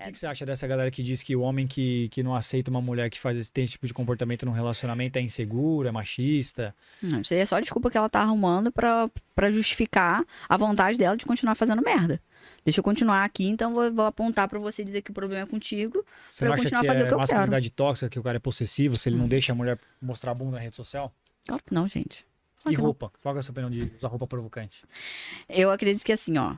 O é. que, que, você acha dessa galera que diz que o homem que, que não aceita uma mulher que faz esse, tem esse tipo de comportamento num relacionamento é inseguro, é machista? Não, isso aí é só desculpa que ela tá arrumando para justificar a vontade dela de continuar fazendo merda. Deixa eu continuar aqui, então vou, vou apontar para você dizer que o problema é contigo. Você pra não é eu acha que é o que masculinidade tóxica, que o cara é possessivo, se ele hum. não deixa a mulher mostrar a bunda na rede social? Claro que não, gente. Claro e roupa? Não. Qual é a sua opinião de usar roupa provocante? Eu acredito que assim, ó.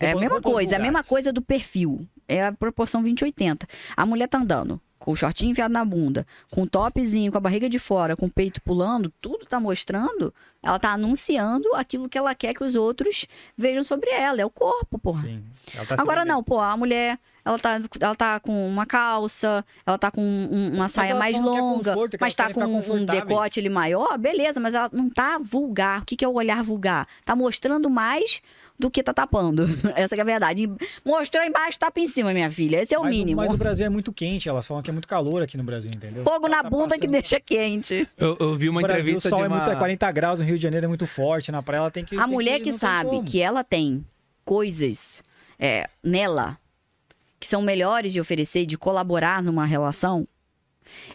é a mesma coisa, lugares. É a mesma coisa do perfil é a proporção 20-80. A mulher tá andando com o shortinho enfiado na bunda, com o topzinho, com a barriga de fora, com o peito pulando, tudo tá mostrando, ela tá anunciando aquilo que ela quer que os outros vejam sobre ela. É o corpo, porra. Sim, tá Agora não, pô, a mulher, ela tá, ela tá com uma calça, ela tá com um, uma saia mais é longa, é mas tá com um decote ele maior, beleza, mas ela não tá vulgar. O que, que é o olhar vulgar? Tá mostrando mais do que tá tapando. Essa é a verdade. mostrou embaixo, tapa em cima, minha filha. Esse é o mas, mínimo. Mas o Brasil é muito quente. Elas falam que porque é muito calor aqui no Brasil, entendeu? Fogo tá na tá bunda passando... que deixa quente. Eu, eu vi uma no Brasil, entrevista. O sol uma... é muito é 40 graus, no Rio de Janeiro é muito forte, na praia ela tem que. A tem mulher que, que sabe que ela tem coisas é, nela que são melhores de oferecer, de colaborar numa relação,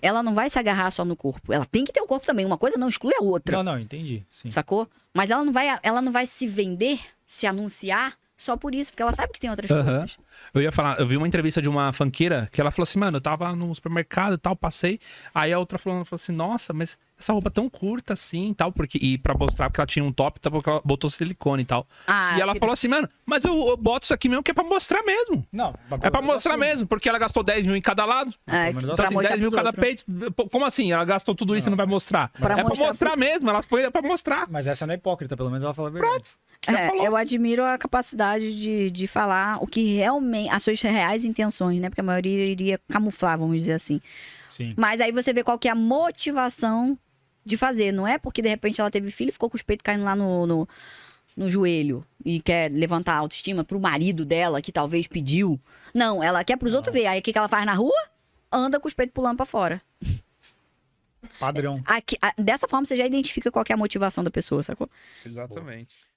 ela não vai se agarrar só no corpo. Ela tem que ter o um corpo também. Uma coisa não exclui a outra. Não, não, entendi. Sim. Sacou? Mas ela não vai, ela não vai se vender, se anunciar só por isso, porque ela sabe que tem outras uhum. coisas. Eu ia falar, eu vi uma entrevista de uma fanqueira que ela falou assim, mano, eu tava no supermercado e tal, passei. Aí a outra falou, falou assim, nossa, mas essa roupa tão curta assim e tal, porque. E pra mostrar porque ela tinha um top, tá, porque ela botou silicone e tal. Ah, e ela que... falou assim, mano, mas eu, eu, boto isso aqui mesmo que é pra mostrar mesmo. Não, é pra mostrar assim. mesmo, porque ela gastou 10 mil em cada lado. É, então, assim, 10 mil cada peito. Como assim? Ela gastou tudo isso não. e não vai mostrar? Pra é mostrar pra mostrar pro... mesmo, ela foi é pra mostrar. Mas essa não é hipócrita, pelo menos ela fala a verdade. Pronto. É, eu admiro a capacidade de, de falar o que realmente, as suas reais intenções, né? Porque a maioria iria camuflar, vamos dizer assim. Sim. Mas aí você vê qual que é a motivação de fazer. Não é porque de repente ela teve filho e ficou com os peitos caindo lá no, no, no joelho e quer levantar a autoestima pro marido dela, que talvez pediu. Não, ela quer pros ah. outros ver. Aí o que, que ela faz na rua? Anda com os peitos pulando pra fora. Padrão. Aqui, a, dessa forma você já identifica qual é a motivação da pessoa, sacou? Exatamente.